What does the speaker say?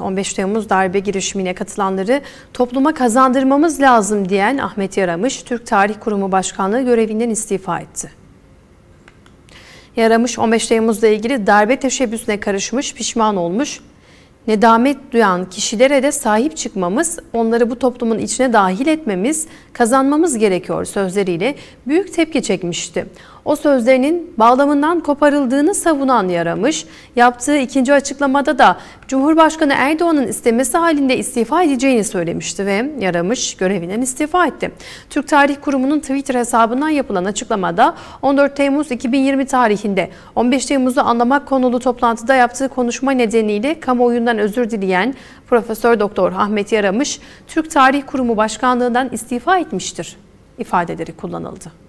15 Temmuz darbe girişimine katılanları topluma kazandırmamız lazım diyen Ahmet Yaramış, Türk Tarih Kurumu Başkanlığı görevinden istifa etti. Yaramış 15 Temmuz'la ilgili darbe teşebbüsüne karışmış, pişman olmuş, nedamet duyan kişilere de sahip çıkmamız, onları bu toplumun içine dahil etmemiz, kazanmamız gerekiyor sözleriyle büyük tepki çekmişti. O sözlerinin bağlamından koparıldığını savunan Yaramış, yaptığı ikinci açıklamada da Cumhurbaşkanı Erdoğan'ın istemesi halinde istifa edeceğini söylemişti ve Yaramış görevinden istifa etti. Türk Tarih Kurumu'nun Twitter hesabından yapılan açıklamada 14 Temmuz 2020 tarihinde 15 Temmuz'u anlamak konulu toplantıda yaptığı konuşma nedeniyle kamuoyundan Cumhuriyeti'nden özür dileyen Profesör Doktor Ahmet Yaramış, Türk Tarih Kurumu Başkanlığı'ndan istifa etmiştir ifadeleri kullanıldı.